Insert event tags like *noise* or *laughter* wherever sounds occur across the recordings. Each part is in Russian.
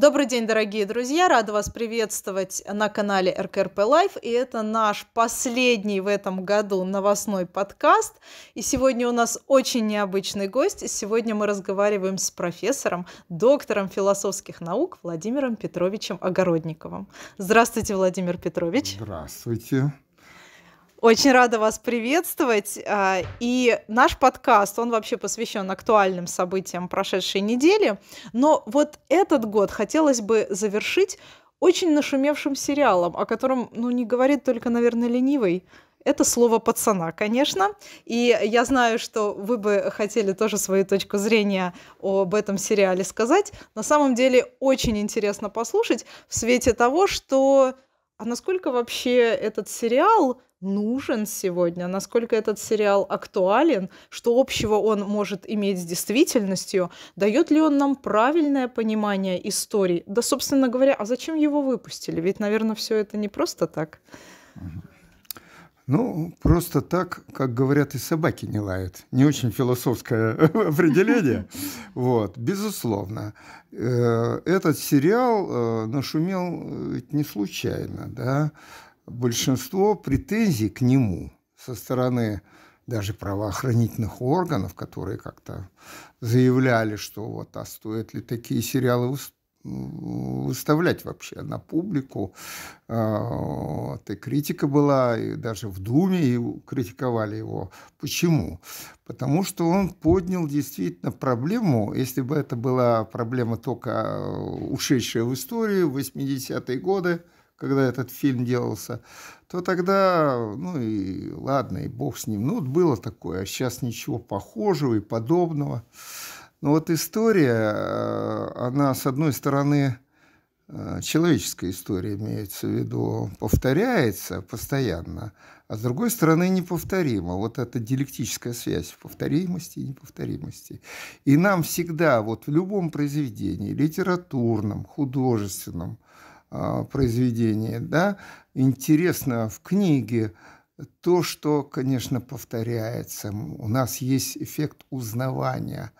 Добрый день, дорогие друзья! Рада вас приветствовать на канале РКРП Лайф. И это наш последний в этом году новостной подкаст. И сегодня у нас очень необычный гость. Сегодня мы разговариваем с профессором, доктором философских наук Владимиром Петровичем Огородниковым. Здравствуйте, Владимир Петрович! Здравствуйте! Очень рада вас приветствовать. А, и наш подкаст, он вообще посвящен актуальным событиям прошедшей недели. Но вот этот год хотелось бы завершить очень нашумевшим сериалом, о котором, ну, не говорит только, наверное, ленивый, это слово пацана, конечно. И я знаю, что вы бы хотели тоже свою точку зрения об этом сериале сказать. На самом деле очень интересно послушать в свете того, что а насколько вообще этот сериал нужен сегодня, насколько этот сериал актуален, что общего он может иметь с действительностью, дает ли он нам правильное понимание истории. Да, собственно говоря, а зачем его выпустили? Ведь, наверное, все это не просто так. Ну, просто так, как говорят, и собаки не лают. Не очень философское *laughs* определение. *laughs* Вот, безусловно. Э, этот сериал э, нашумел э, не случайно, да большинство претензий к нему со стороны даже правоохранительных органов, которые как-то заявляли, что вот, а стоит ли такие сериалы выставлять вообще на публику. А, вот, и критика была, и даже в Думе критиковали его. Почему? Потому что он поднял действительно проблему, если бы это была проблема только а, ушедшая в историю, 80-е годы, когда этот фильм делался, то тогда, ну и ладно, и бог с ним. Ну, вот было такое, а сейчас ничего похожего и подобного. Но вот история, э, она, с одной стороны, э, человеческая история, имеется в виду, повторяется постоянно, а с другой стороны неповторима. Вот эта диалектическая связь повторимости и неповторимости. И нам всегда, вот в любом произведении, литературном, художественном, а, произведении. Да? Интересно в книге то, что, конечно, повторяется. У нас есть эффект узнавания.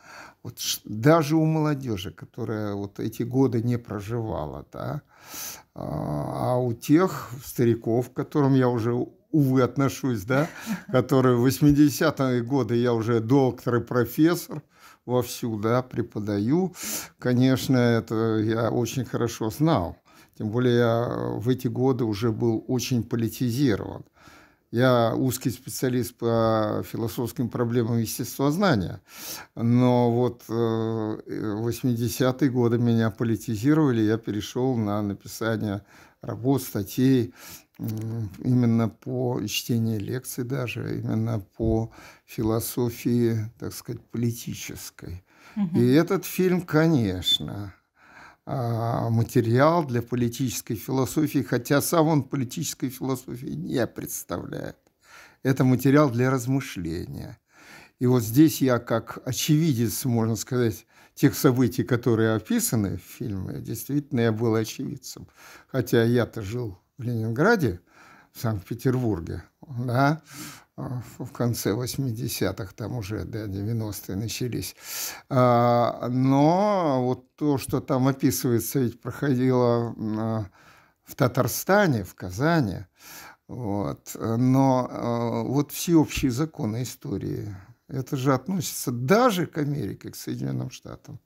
Вот даже у молодежи, которая вот эти годы не проживала, да? а, а у тех стариков, к которым я уже увы, отношусь, да, *laughs* которые в 80-е годы я уже доктор и профессор, вовсю, да, преподаю. Конечно, это я очень хорошо знал. Тем более я э, в эти годы уже был очень политизирован. Я узкий специалист по философским проблемам естествознания, но вот 80-е э, э, годы меня политизировали, я перешел на написание работ, статей, именно по чтению лекций даже, именно по философии, так сказать, политической. Угу. И этот фильм, конечно, а, материал для политической философии, хотя сам он политической философии не представляет. Это материал для размышления. И вот здесь я как очевидец, можно сказать, тех событий, которые описаны в фильме, действительно я был очевидцем. Хотя я-то жил в Ленинграде, в Санкт-Петербурге, да, а, в конце 80-х, там уже да, 90-е начались. А, но вот то, что там описывается, ведь проходило а, в Татарстане, в Казани, вот. но вот всеобщие законы истории – это же относится даже к Америке, к Соединенным Штатам.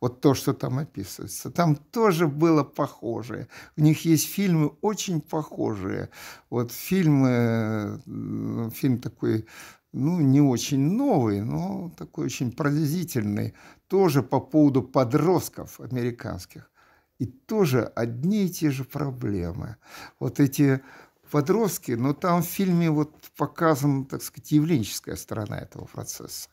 Вот то, что там описывается. Там тоже было похожее. У них есть фильмы очень похожие. Вот фильмы, э, фильм такой, ну, не очень новый, но такой очень пронзительный, тоже по поводу подростков американских. И тоже одни и те же проблемы. Вот эти Подроски, но там в фильме вот показана, так сказать, явленческая сторона этого процесса.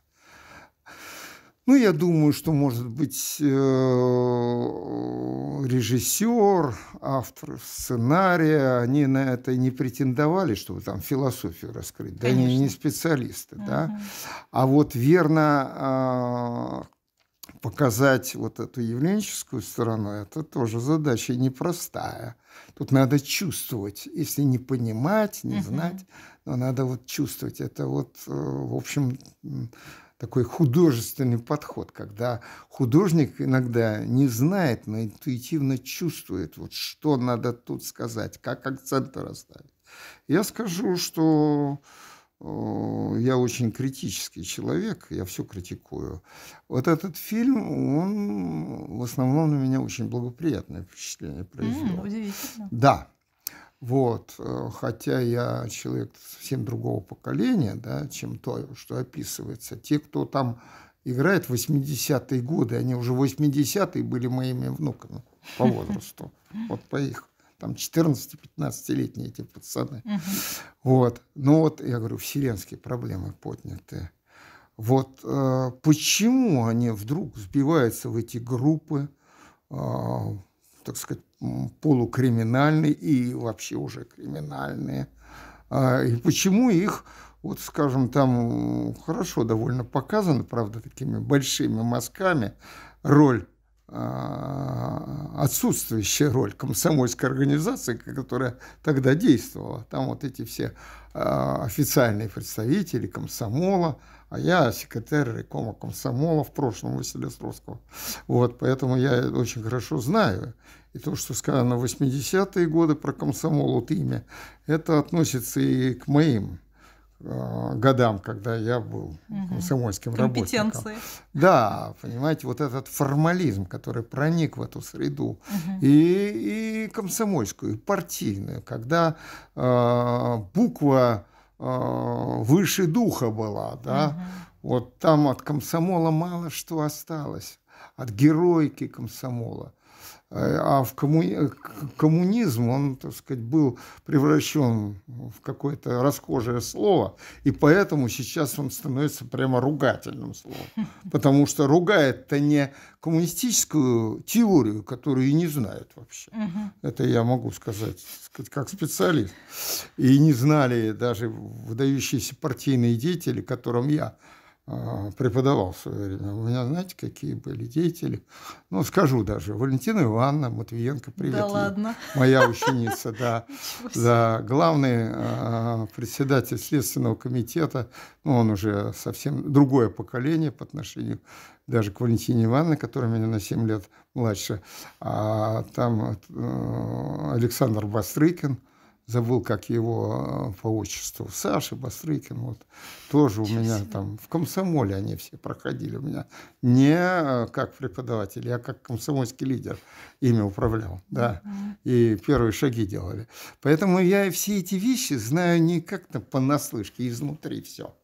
Ну, я думаю, что, может быть, э, режиссер, автор сценария, они на это не претендовали, чтобы там философию раскрыть. Конечно. Да они не специалисты, uh-huh. да. А вот верно а, показать вот эту явленческую сторону, это тоже задача непростая. Тут надо чувствовать, если не понимать, не знать, но надо вот чувствовать. Это вот, э, в общем, такой художественный подход, когда художник иногда не знает, но интуитивно чувствует, вот что надо тут сказать, как акценты расставить. Я скажу, что я очень критический человек, я все критикую. Вот этот фильм, он в основном на меня очень благоприятное впечатление произвел. Mm, удивительно. Да. Вот, э, хотя я человек совсем другого поколения, да, чем то, что описывается. Те, кто там играет 80-е годы, они уже 80-е были моими внуками по *laughs* возрасту, вот по их там 14-15-летние эти пацаны. Угу. Вот. Ну вот, я говорю, вселенские проблемы подняты. Вот э, почему они вдруг сбиваются в эти группы, э, так сказать, полукриминальные и вообще уже криминальные? Э, и почему их вот, скажем, там хорошо довольно показано, правда, такими большими мазками роль а, отсутствующая роль комсомольской организации, которая тогда действовала. Там вот эти все а, официальные представители комсомола, а я секретарь рекома комсомола в прошлом Василия Островского. Вот, поэтому я очень хорошо знаю. И то, что сказано в 80-е годы про комсомол, вот имя, это относится и к моим Э, годам, когда я был угу. комсомольским работником. Да, понимаете, вот этот формализм, который проник в эту среду, угу. и, и комсомольскую, и партийную, когда э, буква э, выше духа была, да, угу. вот там от комсомола мало что осталось, от героики комсомола. Э, а в коммуни... Э, коммунизм он, так сказать, был превращен в какое-то расхожее слово, и поэтому сейчас он становится прямо ругательным словом, *laughs* потому что ругает-то не коммунистическую теорию, которую и не знают вообще. Угу. Это я могу сказать, сказать как специалист. И не знали даже выдающиеся партийные деятели, которым я а, преподавал в свое время. У меня, знаете, какие были деятели? Ну, скажу даже. Валентина Ивановна Матвиенко, привет. Да ладно. Моя ученица, да. *laughs* Да, главный а, председатель Следственного комитета. Ну, он уже совсем другое поколение по отношению даже к Валентине Ивановне, которая меня на 7 лет младше. А там э, Александр Бастрыкин, забыл, как его а, по отчеству, Саша Бастрыкин, вот, тоже у меня там, в комсомоле они все проходили у меня, не а, как преподаватель, я как комсомольский лидер ими управлял, да, и первые шаги делали. Поэтому я все эти вещи знаю не как-то понаслышке, изнутри все.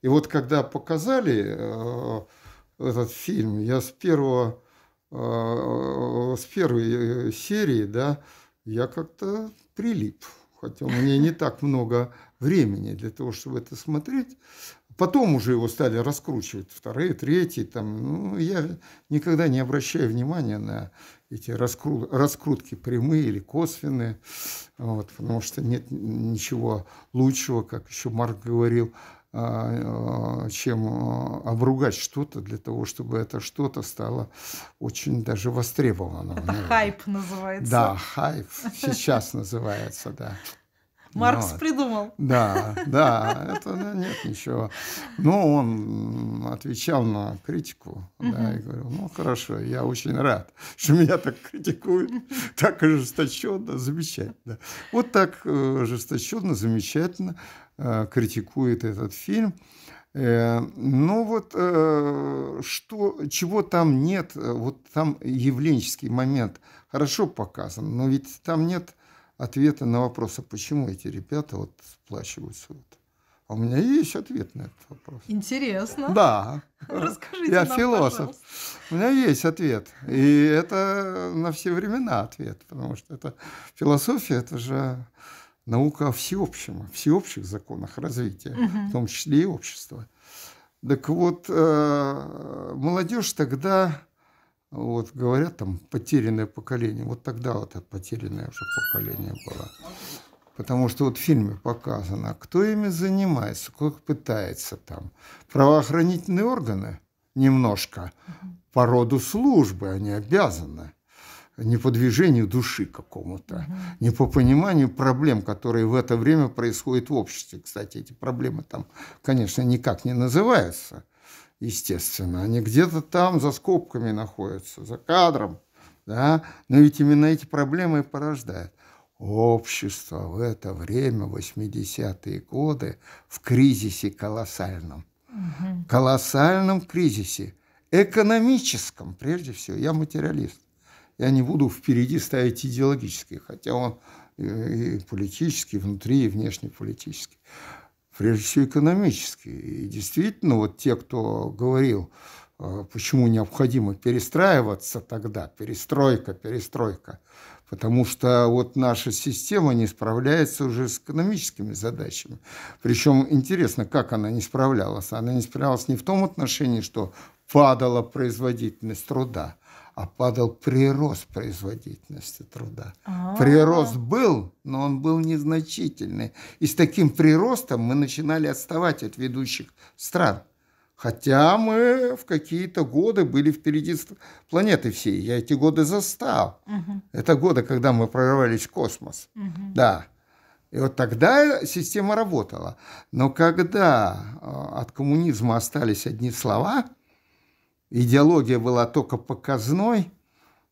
И вот когда показали а, этот фильм, я с первого, с первой э, серии, да, я как-то прилип хотя у меня не так много времени для того, чтобы это смотреть. Потом уже его стали раскручивать, вторые, третьи. Там, ну, я никогда не обращаю внимания на эти раскру... раскрутки прямые или косвенные, вот, потому что нет ничего лучшего, как еще Марк говорил, а, чем а, обругать что-то для того, чтобы это что-то стало очень даже востребовано. Это хайп называется. Да, хайп сейчас называется, да. Маркс ну вот. придумал. Да, да, это нет ничего. Но он отвечал на критику, да, и говорил, ну хорошо, я очень рад, что меня так критикуют, так ожесточенно, замечательно. Вот так э, ожесточенно, замечательно э, критикует этот фильм. Э, но ну вот что, чего там нет, вот там явленческий момент хорошо показан, но ведь там нет ответа на вопрос, а почему эти ребята вот сплачиваются. Вот. А у меня есть ответ на этот вопрос. Интересно. Да. *laughs* Расскажите Я нам, философ. Пожалуйста. У меня есть ответ. И это на все времена ответ, потому что это философия, это же наука о всеобщем, о всеобщих законах развития, угу. в том числе и общества. Так вот, э, молодежь тогда вот говорят, там потерянное поколение. Вот тогда вот это потерянное уже поколение было. Потому что вот в фильме показано, кто ими занимается, как пытается там. Правоохранительные органы немножко по роду службы они обязаны не по движению души какому-то, не по пониманию проблем, которые в это время происходят в обществе. Кстати, эти проблемы там, конечно, никак не называются естественно. Они где-то там за скобками находятся, за кадром. Да? Но ведь именно эти проблемы и порождают. Общество в это время, 80-е годы, в кризисе колоссальном. Угу. Колоссальном кризисе. Экономическом, прежде всего. Я материалист. Я не буду впереди ставить идеологический, хотя он э, и политический, внутри, и внешнеполитический. политический прежде всего экономические. И действительно, вот те, кто говорил, а, почему необходимо перестраиваться тогда, перестройка, перестройка, потому что вот наша система не справляется уже с экономическими задачами. Причем интересно, как она не справлялась. Она не справлялась не в том отношении, что падала производительность труда, а падал прирост производительности труда. А-а-а. Прирост был, но он был незначительный. И с таким приростом мы начинали отставать от ведущих стран. Хотя мы в какие-то годы были впереди планеты всей. Я эти годы застал. Угу. Это годы, когда мы прорывались в космос. Угу. Да. И вот тогда система работала. Но когда а, от коммунизма остались одни слова, идеология была только показной,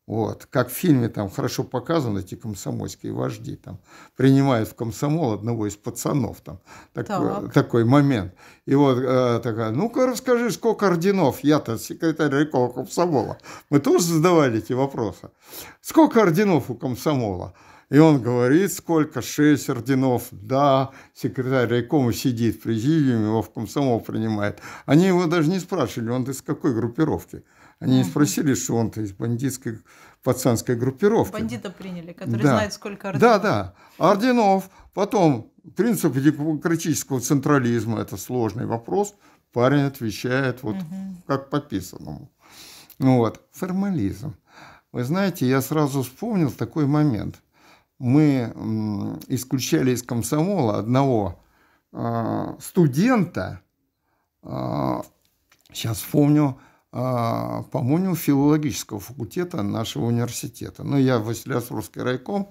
вот, как в фильме там хорошо показано, эти комсомольские вожди там принимают в комсомол одного из пацанов там такой, так. такой момент. И вот э, такая, ну-ка расскажи, сколько орденов? Я-то секретарь Рякова комсомола. Мы тоже задавали эти вопросы. Сколько орденов у комсомола? И он говорит, сколько, шесть орденов, да, секретарь райкома сидит в президиуме, его в комсомол принимает. Они его даже не спрашивали, он из какой группировки. Они не спросили, что он из бандитской пацанской группировки. Бандита приняли, который да. знает, сколько орденов. Да, да, орденов. Потом принципы демократического централизма, это сложный вопрос. Парень отвечает вот угу. как подписанному. Ну вот, формализм. Вы знаете, я сразу вспомнил такой момент – мы исключали из комсомола одного а, студента, а, сейчас вспомню, а, по-моему, филологического факультета нашего университета. Ну, я Василий Василиосовский райком,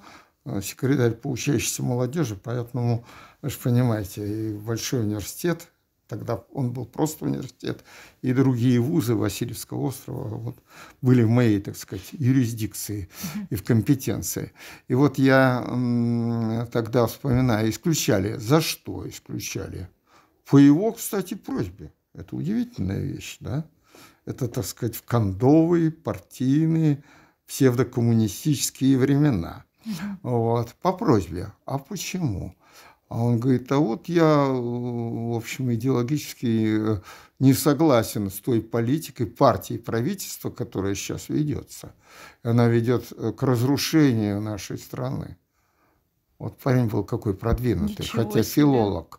секретарь по учащейся молодежи, поэтому, вы же понимаете, большой университет, Тогда он был просто университет. И другие вузы Васильевского острова вот, были в моей, так сказать, юрисдикции и в компетенции. И вот я тогда вспоминаю, исключали. За что исключали? По его, кстати, просьбе. Это удивительная вещь, да? Это, так сказать, в кондовые, партийные, псевдокоммунистические времена. Вот, по просьбе. А почему? А он говорит, а вот я, в общем, идеологически э, не согласен с той политикой партии и правительства, которая сейчас ведется. Она ведет э, к разрушению нашей страны. Вот парень был какой продвинутый, Ничего хотя себе. филолог.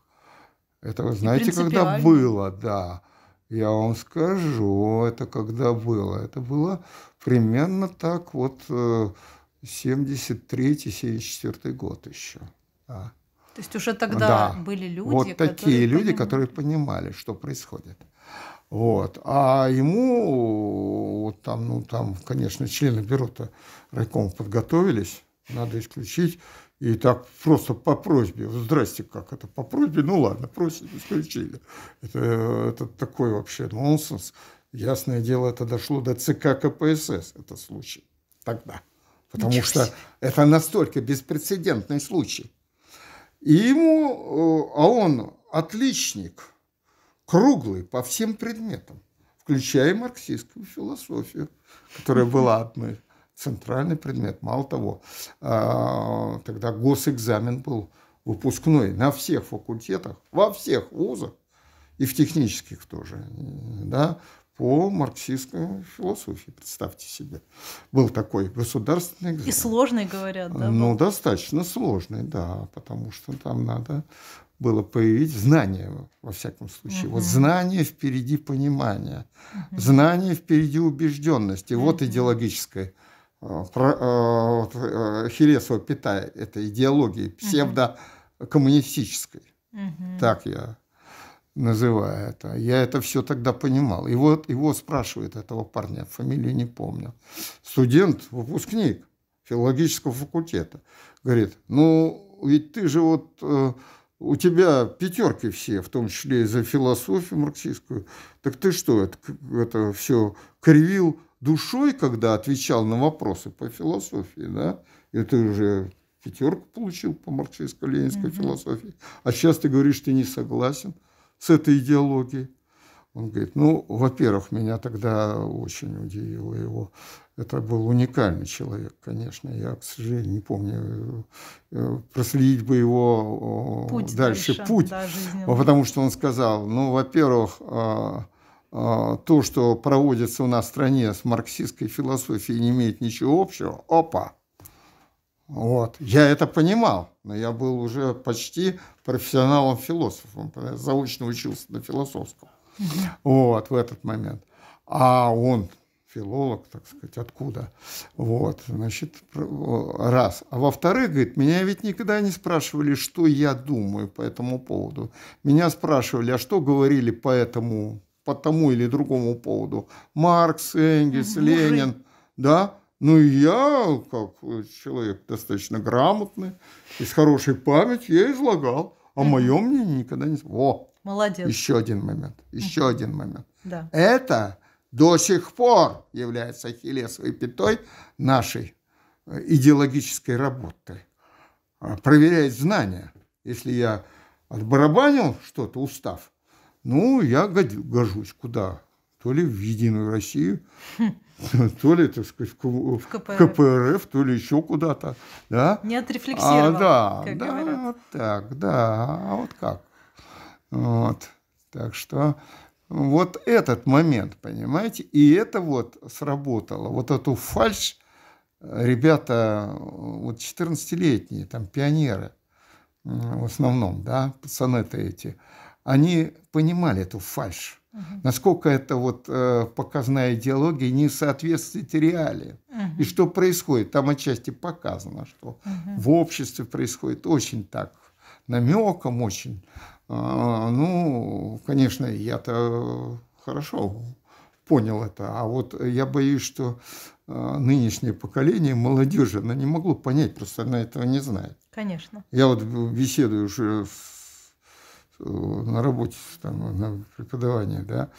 Это вы знаете, когда было, да. Я вам скажу, это когда было. Это было примерно так вот 73-74 э, год еще. Да. То есть уже тогда да. были люди, вот такие которые люди, понимали. которые понимали, что происходит. Вот. А ему вот там, ну там, конечно, члены бюро-то райком подготовились, надо исключить. И так просто по просьбе, здрасте, как это, по просьбе, ну ладно, просят, исключили. Это, это такой вообще нонсенс. Ясное дело, это дошло до ЦК КПСС, это случай тогда. Потому Ничего что себе. это настолько беспрецедентный случай. И ему, э, а он отличник, круглый по всем предметам, включая марксистскую философию, которая была одной центральный предмет. Мало того, а, тогда госэкзамен был выпускной на всех факультетах, во всех вузах и в технических тоже, да, по марксистской философии, представьте себе. Был такой государственный экзамен. И сложный, говорят, да? Ну, был? достаточно сложный, да, потому что там надо было появить знание, во всяком случае. Угу. Вот знание впереди понимания, угу. знание впереди убежденности. Угу. Вот идеологическое э, про, э, э, Хересова Питая, это идеология псевдокоммунистической. Угу. Так я называя это. Я это все тогда понимал. И вот его спрашивает этого парня, фамилию не помню. Студент, выпускник филологического факультета. Говорит, ну ведь ты же вот, э, у тебя пятерки все, в том числе и за философию марксистскую. Так ты что, это, это все кривил душой, когда отвечал на вопросы по философии, да? И ты уже пятерку получил по марксистско-ленинской mm-hmm. философии. А сейчас ты говоришь, ты не согласен с этой идеологией. Он говорит, ну, во-первых, меня тогда очень удивило его. Это был уникальный человек, конечно. Я, к сожалению, не помню, э, э, проследить бы его путь дальше дальше, путь. Да, потому что он сказал, ну, во-первых, а, а, то, что проводится у нас в стране с марксистской философией, не имеет ничего общего. Опа! Вот. Я это понимал, но я был уже почти профессионалом-философом, заочно учился на философском. Вот, в этот момент. А он филолог, так сказать, откуда. Вот, значит, раз. А во-вторых, говорит, меня ведь никогда не спрашивали, что я думаю по этому поводу. Меня спрашивали, а что говорили по этому, по тому или другому поводу Маркс, Энгельс, Мужик. Ленин, да? Ну, и я, как э, человек достаточно грамотный, и с хорошей памятью, я излагал. А мое мнение никогда не... Во! Молодец. Еще один момент. Еще один момент. Да. Это до сих пор является ахиллесовой пятой нашей э, идеологической работы. А, Проверяет знания. Если я отбарабанил что-то, устав, ну, я гожусь куда? То ли в Единую Россию, хм. *laughs* то ли, так сказать, в, в КПРФ. КПРФ, то ли еще куда-то, да? Не отрефлексировал, а, да, как да, говорят. Вот так, да, а вот как? Вот, так что вот этот момент, понимаете, и это вот сработало, вот эту фальш, э, ребята, вот 14-летние, там пионеры в основном, да, пацаны-то эти, они понимали эту фальшь. Угу. Насколько это вот э, показная идеология не соответствует реалии. Угу. И что происходит? Там отчасти показано, что угу. в обществе происходит очень так намеком, очень. Э, ну, конечно, я-то хорошо понял это, а вот я боюсь, что э, нынешнее поколение молодежи, она не могло понять, просто она этого не знает. Конечно. Я вот беседую уже с на работе, там, на преподавании, да,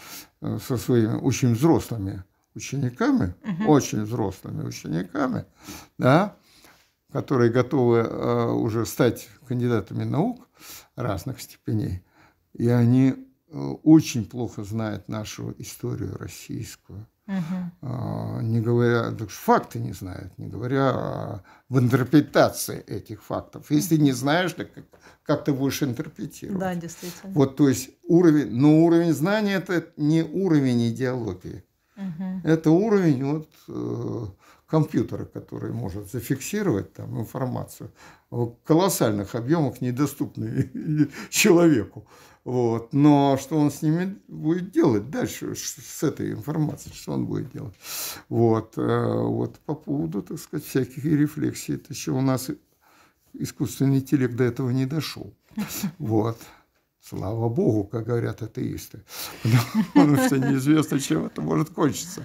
со своими очень взрослыми учениками, угу. очень взрослыми учениками, да, которые готовы э, уже стать кандидатами наук разных степеней, и они э, очень плохо знают нашу историю российскую, угу. не говоря, факты не знают, не говоря а, в интерпретации этих фактов. Если не знаешь, так как ты будешь интерпретировать? Да, действительно. Вот, то есть уровень, но уровень знания это не уровень идеологии, угу. это уровень вот э, компьютера, который может зафиксировать там информацию в колоссальных объемах, недоступные *laughs* человеку. Вот. Но что он с ними будет делать дальше, с этой информацией, что он будет делать? Вот, э, вот по поводу, так сказать, всяких рефлексий, это еще у нас искусственный интеллект до этого не дошел. *laughs* Вот. Слава Богу, как говорят атеисты, *laughs* ну, потому что неизвестно, чем это может кончиться.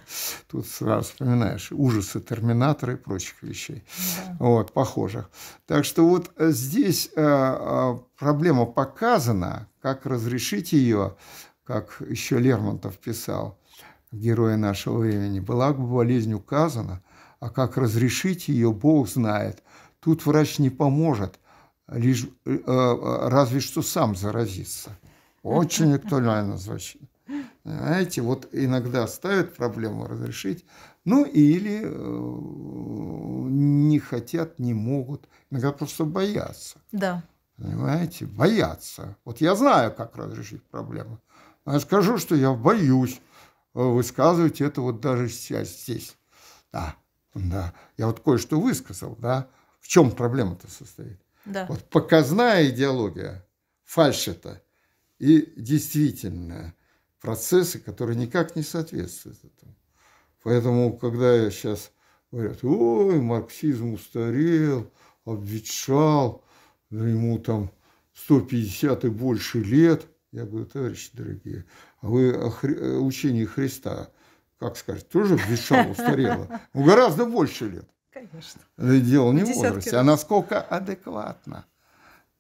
Тут сразу вспоминаешь ужасы Терминатора и прочих вещей, да. вот, похожих. Так что вот э, здесь э, э, проблема показана, как разрешить ее, как еще Лермонтов писал, героя нашего времени, была бы болезнь указана, а как разрешить ее, Бог знает. Тут врач не поможет – лишь, э, э, разве что сам заразиться. Очень актуально звучит. Знаете, вот иногда ставят проблему разрешить, ну или э, не хотят, не могут, иногда просто боятся. Да. Понимаете, боятся. Вот я знаю, как разрешить проблему. Я скажу, что я боюсь высказывать это вот даже сейчас здесь. Да, да. Я вот кое-что высказал, да. В чем проблема-то состоит? Да. Вот показная идеология, фальш это, и действительно процессы, которые никак не соответствуют этому. Поэтому, когда я сейчас говорят, ой, марксизм устарел, обветшал, ему там 150 и больше лет. Я говорю, товарищи дорогие, а вы о хри- э, учении Христа, как сказать, тоже обветшало, устарело? Ну, гораздо больше лет. Конечно. Дело не в возрасте, раз. а насколько адекватно.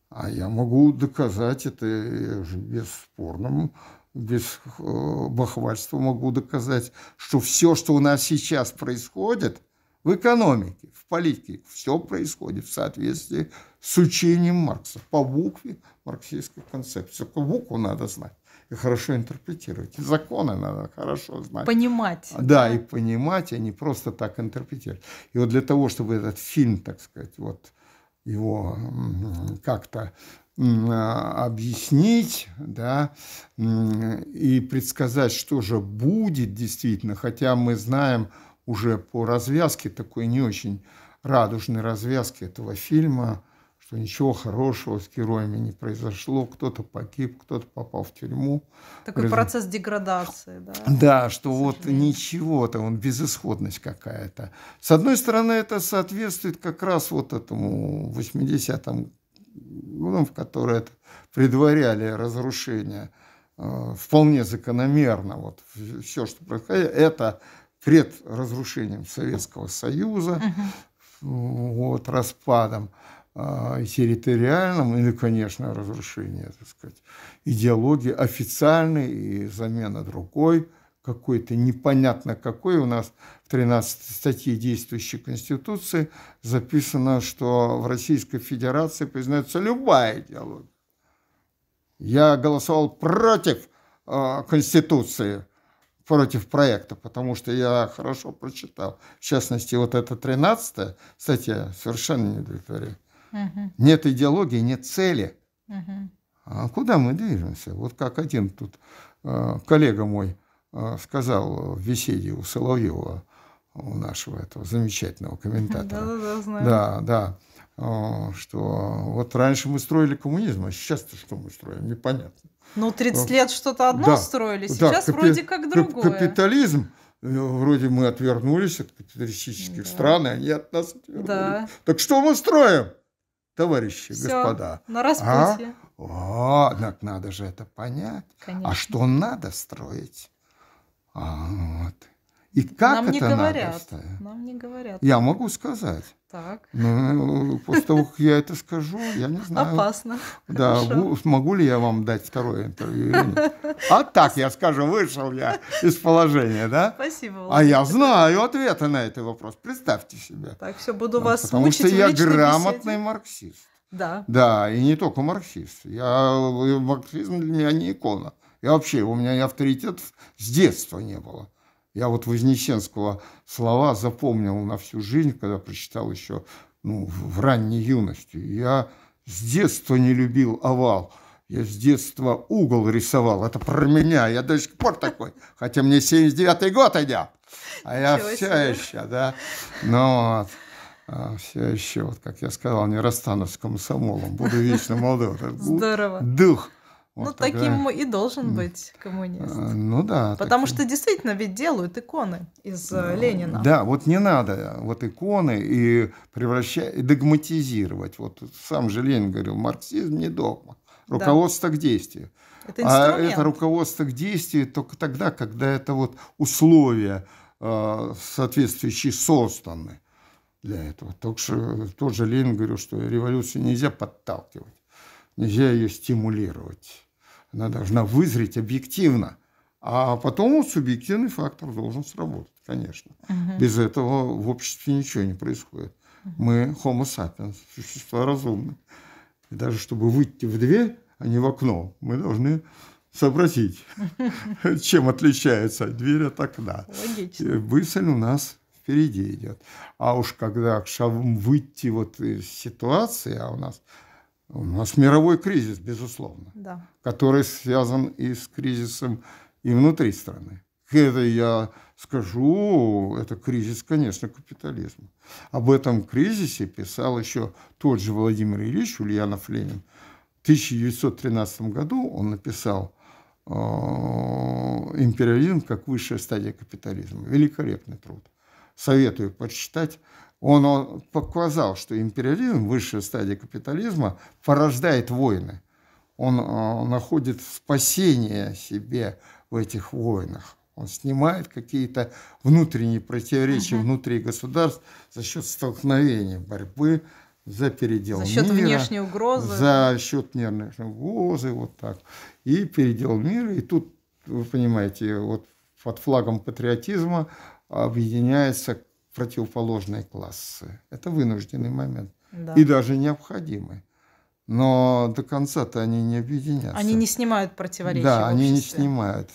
А я могу доказать это бесспорным, без э, бахвальства могу доказать, что все, что у нас сейчас происходит в экономике, в политике, все происходит в соответствии с учением Маркса по букве марксистской концепции. по букву надо знать хорошо интерпретировать. И законы надо хорошо знать. Понимать. Да, да, и понимать, а не просто так интерпретировать. И вот для того, чтобы этот фильм, так сказать, вот его как-то а, объяснить, да, и предсказать, что же будет действительно, хотя мы знаем уже по развязке, такой не очень радужной развязки этого фильма – что ничего хорошего с героями не произошло, кто-то погиб, кто-то попал в тюрьму. Такой Резу... процесс деградации, да? Да, что вот ничего-то, он безысходность какая-то. С одной стороны, это соответствует как раз вот этому 80-м годам, ну, в которые это предваряли разрушение, э, вполне закономерно вот все, что происходило, это пред разрушением Советского Союза, вот, распадом и а, территориальном, и, конечно, разрушение, так сказать, идеологии официальной и замена другой какой-то, непонятно какой. У нас в 13 статье действующей Конституции записано, что в Российской Федерации признается любая идеология. Я голосовал против э, Конституции, против проекта, потому что я хорошо прочитал. В частности, вот эта 13 статья совершенно не удовлетворяет. Угу. Нет идеологии, нет цели. Угу. А куда мы движемся? Вот как один тут э, коллега мой э, сказал в беседе у Соловьева, у нашего этого замечательного комментатора. Да, да, знаю. Да, да э, что вот раньше мы строили коммунизм, а сейчас-то что мы строим, непонятно. Ну, 30 лет что-то одно да, строили, сейчас да, вроде как другое. Капитализм, вроде мы отвернулись от капиталистических да. стран, и они от нас отвернулись. Да. Так что мы строим? товарищи, Все, господа. на распутье. А? О, а, так надо же это понять. А Конечно. А что надо строить? А, вот. И как нам это не говорят, надо Нам не говорят. Я могу сказать. Так. Ну, после того, как я это скажу, я не знаю. Опасно. Да, Хорошо. смогу ли я вам дать второе интервью А так я скажу, вышел я из положения, да? Спасибо. А я знаю ответы на этот вопрос. Представьте себе. Так, все, буду вас Потому мучить Потому что я грамотный марксист. Да. Да, и не только марксист. Я, э, марксизм для меня не икона. Я вообще, у меня авторитет с детства не было. Я вот Вознесенского слова запомнил на всю жизнь, когда прочитал еще ну, в ранней юности. Я с детства не любил овал. Я с детства угол рисовал. Это про меня. Я до сих пор такой. Хотя мне 79-й год идет. А я все еще, да. Ну вот. А, все еще, вот как я сказал, не расстанусь с комсомолом. Буду вечно молодым. *laughs* Здорово. Дух ну, вот ну, тогда... таким и должен быть коммунист. А, ну да. Потому таким... что действительно ведь делают иконы из э, да. Ленина. Да, вот не надо э, вот иконы и превращать, и догматизировать. Вот сам же Ленин говорил, марксизм не догма, руководство да. к действию. Это инструмент. а это руководство к действию только тогда, когда это вот условия э, соответствующие созданы для этого. Только что тот же Ленин говорил, что революцию нельзя подталкивать нельзя ее стимулировать она должна вызреть объективно. А потом субъективный фактор должен сработать, конечно. Угу. Без этого в обществе ничего не происходит. Угу. Мы homo sapiens, существа разумные. И даже чтобы выйти в дверь, а не в окно, мы должны сообразить, *laughs* чем отличается дверь от окна. Логично. Э, мысль у нас впереди идет. А уж когда к шагам выйти вот из ситуации, а у нас у нас мировой кризис, безусловно, да. который связан и с кризисом и внутри страны. Это я скажу, это кризис, конечно, капитализма. Об этом кризисе писал еще тот же Владимир Ильич Ульянов Ленин. В 1913 году он написал э, «Империализм как высшая стадия капитализма». Великолепный труд. Советую почитать он, он показал, что империализм, высшая стадия капитализма, порождает войны. Он э, находит спасение себе в этих войнах. Он снимает какие-то внутренние противоречия угу. внутри государств за счет столкновения, борьбы за передел мира, за счет мира, внешней угрозы. за счет внешней угрозы, вот так. И передел мира. И тут, вы понимаете, вот под флагом патриотизма объединяется противоположные классы. Это вынужденный момент. Да. И даже необходимый. Но до конца-то они не объединятся. Они не снимают противоречия. Да, они не снимают.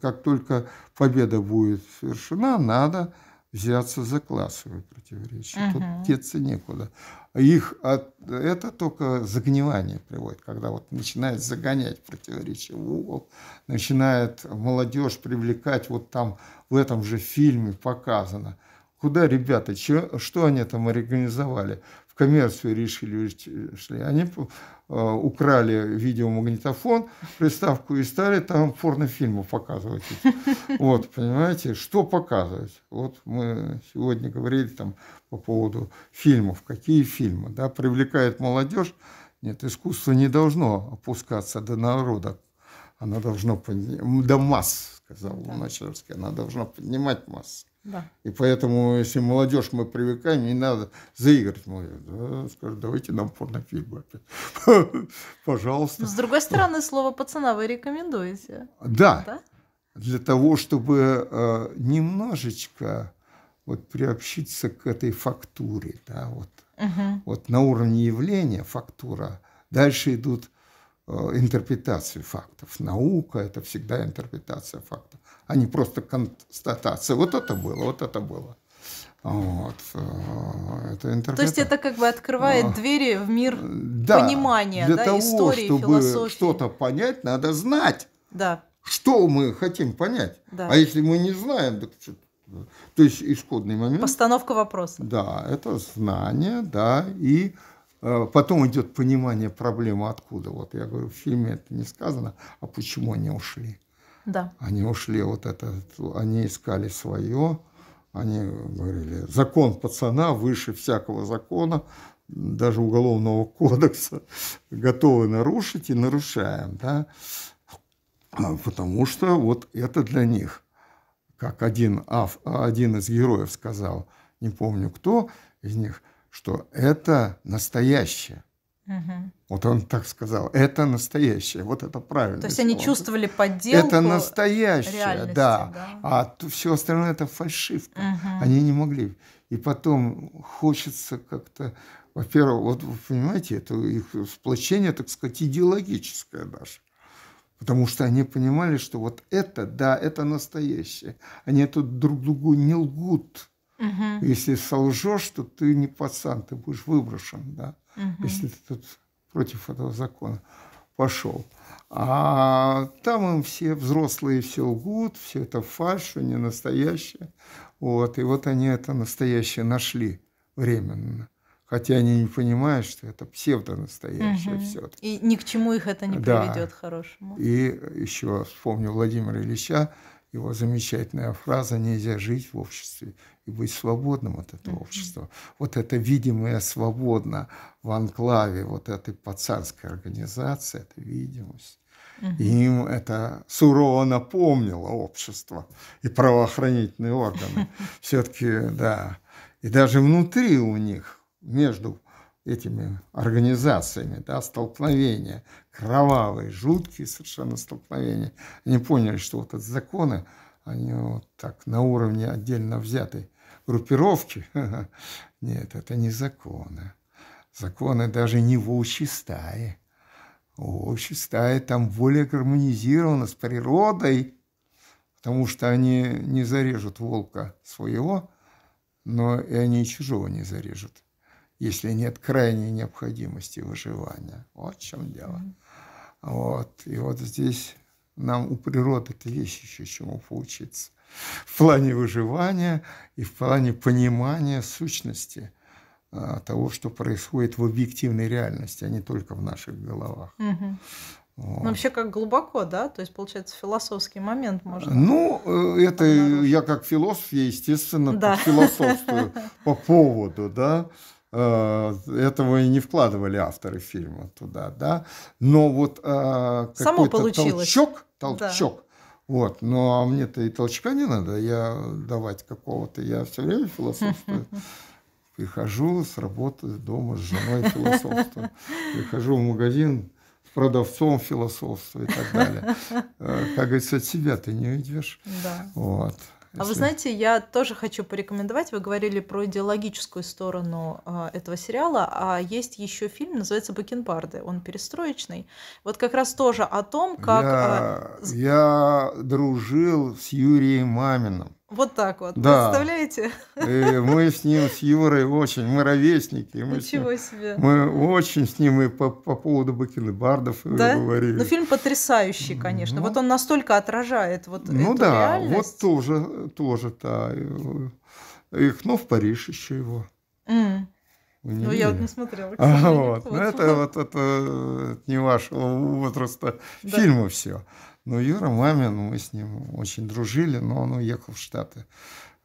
как только победа будет совершена, надо взяться за классовые противоречия. Угу. Тут деться некуда. Их от, это только загнивание приводит, когда вот начинает загонять противоречия в угол, начинает молодежь привлекать, вот там в этом же фильме показано, Куда ребята, че, что они там организовали? В коммерцию решили, шли. Они э, украли видеомагнитофон, приставку и стали там порнофильмы показывать. Вот, понимаете, что показывать? Вот мы сегодня говорили там по поводу фильмов, какие фильмы, да, привлекает молодежь. Нет, искусство не должно опускаться до народа, оно должно до масс, сказал да. Луначарский, оно должно поднимать массы. И поэтому, если молодежь мы привыкаем, не надо заигрывать молодежь. Да, скажут, давайте нам порнофильмы опять. *laughs* Пожалуйста. с другой стороны, слово пацана вы рекомендуете. Да. Для того, чтобы э, немножечко вот приобщиться к этой фактуре, да, вот, угу. вот на уровне явления фактура. Дальше идут э, интерпретации фактов. Наука – это всегда интерпретация фактов а не просто констатация. Вот это было, вот это было. Вот. Э, это интернет. То есть это как бы открывает а, двери в мир э, да, понимания, для да, того, истории, чтобы философии. что-то понять, надо знать, да. что мы хотим понять. Да. А если мы не знаем, так что то есть исходный момент. Постановка вопроса. Да, это знание, да, и э, потом идет понимание проблемы откуда. Вот я говорю, в фильме это не сказано, а почему они ушли. Да. Они ушли вот это, они искали свое, они говорили, закон пацана выше всякого закона, даже уголовного кодекса, готовы нарушить и нарушаем, да, потому что вот это для них, как один, один из героев сказал, не помню кто из них, что это настоящее. Угу. Вот он так сказал. Это настоящее. Вот это правильно. То есть слово. они чувствовали подделку. Это настоящее, да. да. А все остальное это фальшивка. Угу. Они не могли. И потом хочется как-то, во-первых, вот вы понимаете, это их сплочение, так сказать, идеологическое даже. Потому что они понимали, что вот это, да, это настоящее. Они тут друг другу не лгут. Угу. Если солжешь, то ты не пацан, ты будешь выброшен, да. Угу. Если ты тут против этого закона пошел. А там им все взрослые все лгут, все это фальш, не настоящее. Вот, и вот они это настоящее нашли временно. Хотя они не понимают, что это псевдонастоящее угу. все. И ни к чему их это не да. приведет хорошему. И еще вспомнил Владимира Ильича, его замечательная фраза «Нельзя жить в обществе и быть свободным от этого общества». Вот это видимое свободно в анклаве вот этой пацанской организации, это видимость. Угу. Им это сурово напомнило общество и правоохранительные органы. *laughs* Все-таки, да. И даже внутри у них, между этими организациями, да, столкновения, кровавые, жуткие совершенно столкновения. Они поняли, что вот эти законы, они вот так на уровне отдельно взятой группировки, *laughs* нет, это не законы. Законы даже не волчьи стаи. Волчьи стаи там более гармонизированы с природой, потому что они не зарежут волка своего, но и они и чужого не зарежут, если нет крайней необходимости выживания. Вот в чем дело. Mm-hmm. Вот. И вот здесь нам у природы-то есть еще чему поучиться. В плане выживания и в плане понимания сущности а, того, что происходит в объективной реальности, а не только в наших головах. Угу. Вот. Ну, вообще как глубоко, да? То есть, получается, философский момент можно. Ну, э, это обнаружить. я как философ, я, естественно, да. философствую *laughs* по поводу, да, Э, этого и не вкладывали авторы фильма туда, да. Но вот э, какой-то толчок, толчок, да. вот. Но ну, а мне-то и толчка не надо, я давать какого-то, я все время философствую. *laughs* Прихожу с работы, дома с женой философствую. Прихожу в магазин, с продавцом философства и так далее. Э, как говорится, от себя ты не уйдешь. Да. Вот. А вы знаете, я тоже хочу порекомендовать. Вы говорили про идеологическую сторону э, этого сериала, а есть еще фильм, называется «Бакенбарды». Он перестроечный. Вот как раз тоже о том, как... Я, э... я дружил с Юрием Маминым. Вот так вот. Да. Представляете? И мы с ним, с Юрой очень, мы ровесники. Мы Ничего ним, себе. Мы очень с ним и по, по поводу бакенбардов да? говорили. Ну, фильм потрясающий, конечно. Ну, вот он настолько отражает вот Ну эту да, реальность. вот тоже, тоже, да. Э, их, ну, в Париж еще его. Mm. Ну, я вот не смотрела. А, вот. вот. Ну, это вот, это э, не вашего возраста да. фильмы все. Но ну, Юра Мамин, ну, мы с ним очень дружили, но он уехал в Штаты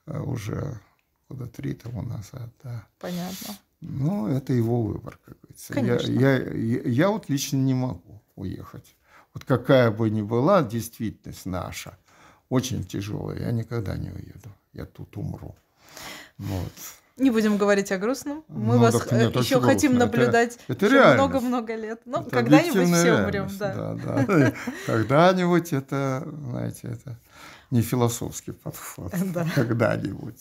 э, уже года три тому назад. Да. Понятно. Ну, это его выбор, как говорится. Конечно. Я, я, я, я вот лично не могу уехать. Вот какая бы ни была действительность наша, очень тяжелая, я никогда не уеду. Я тут умру. Вот. Не будем говорить о грустном. Мы ну, вас так, нет, еще хотим наблюдать это, это много-много лет. Но ну, это когда-нибудь все умрем. Да, да. да. *laughs* Когда-нибудь это, знаете, это не философский подход. *laughs* Да. Когда-нибудь.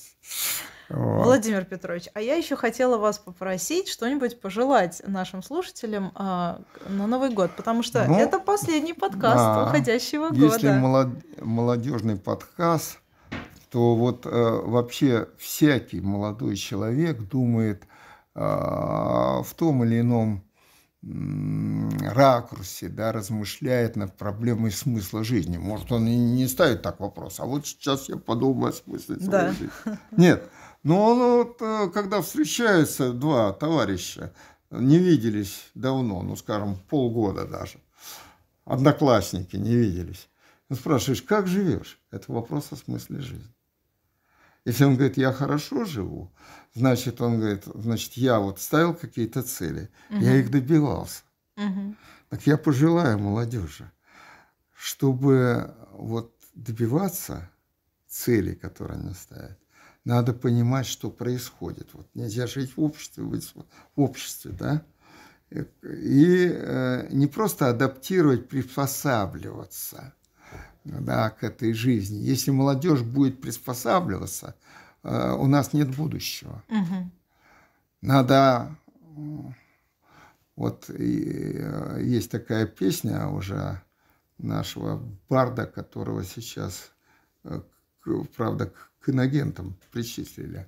Вот. Владимир Петрович, а я еще хотела вас попросить что-нибудь пожелать нашим слушателям а, на Новый год, потому что ну, это последний подкаст да, уходящего года. Если молод... молодежный подкаст, что вот э, вообще всякий молодой человек думает а, в том или ином ракурсе, да, размышляет над проблемой смысла жизни. Может, он и не ставит так вопрос, а вот сейчас я подумаю о смысле своей да. жизни. Нет, но он вот, э, когда встречаются два товарища, не виделись давно, ну, скажем, полгода даже, одноклассники не виделись, спрашиваешь, как живешь? Это вопрос о смысле жизни. Если он говорит, я хорошо живу, значит, он говорит, значит, я вот ставил какие-то цели, угу. я их добивался. Угу. Так я пожелаю молодежи, чтобы вот добиваться целей, которые они ставят, надо понимать, что происходит. Вот нельзя жить в обществе, быть в обществе, да? Э, и э, не просто адаптировать, приспосабливаться, да, к этой жизни. Если молодежь будет приспосабливаться, э, у нас нет будущего. Угу. Надо вот э, есть такая песня уже нашего барда, которого сейчас, э, правда, к иногентам причислили.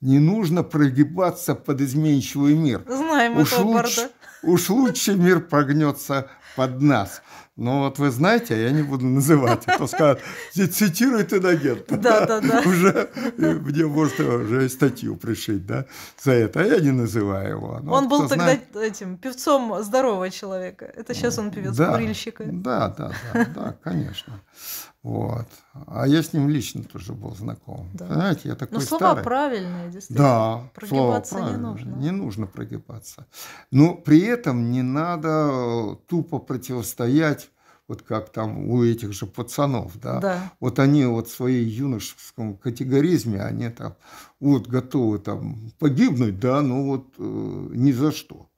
Не нужно прогибаться под изменчивый мир. Знаем уж этого лучше, Уж лучше мир прогнется под нас. Но вот вы знаете, я не буду называть, а то скажут, цитируй ты агента. Да, да, да. *laughs* Уже э, мне может уже статью пришить, да, за это. А я не называю его. Но ну, он был тогда знает... этим певцом здорового человека. Это сейчас он певец да, курильщика. Да, да, да, да, конечно. Вот. А я с ним лично тоже был знаком. Да. Понимаете, я такой Но слова старый. правильные, действительно. Да, прогибаться слова правильные. не нужно. Не нужно прогибаться. Но при этом не надо э, тупо противостоять вот как там у этих же пацанов, да? да. Вот они вот в своей юношеском категоризме, они там вот готовы там погибнуть, да, но вот э, ни за что.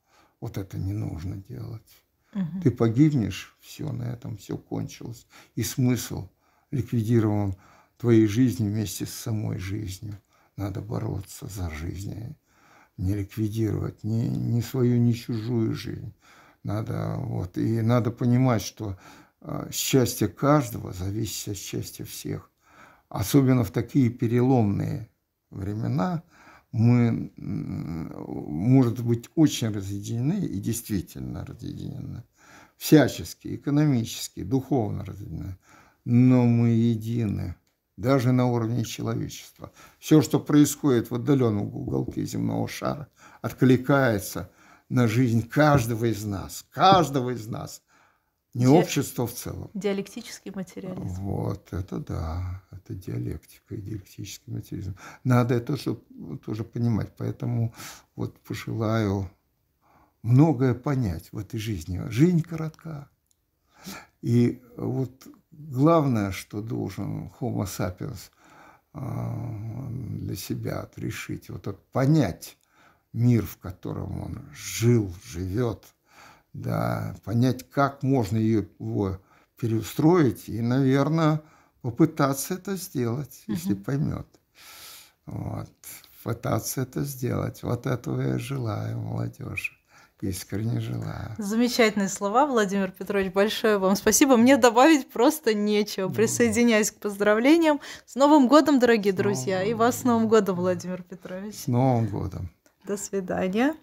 Вот это не нужно делать. Угу. Ты погибнешь, все на этом все кончилось. И смысл ликвидирован твоей жизнью вместе с самой жизнью. Надо бороться за жизнь, а не ликвидировать ни, ни свою, ни чужую жизнь. Надо, вот, и надо понимать, что а, счастье каждого зависит от счастья всех. Особенно в такие переломные времена мы, может быть, очень разъединены и действительно разъединены. Всячески, экономически, духовно разъединены но мы едины, даже на уровне человечества. Все, что происходит в отдаленном уголке земного шара, откликается на жизнь каждого из нас, каждого из нас, не Ди... общество в целом. Диалектический материализм. Вот, это да, это диалектика и диалектический материализм. Надо это тоже, тоже понимать, поэтому вот пожелаю многое понять в этой жизни. Жизнь коротка. И вот главное, что должен Homo sapiens а, для себя отрешить, вот от понять мир, в котором он жил, живет, да, понять, как можно его переустроить и, наверное, попытаться это сделать, угу. если поймет. Вот. Пытаться это сделать. Вот этого я желаю молодежи искренне желаю. Замечательные слова, Владимир Петрович, большое вам спасибо. Мне добавить просто нечего. Ну Присоединяюсь к поздравлениям. С Новым годом, дорогие с друзья, Новым и вас с Новым годом, Владимир Петрович. С Новым годом. До свидания.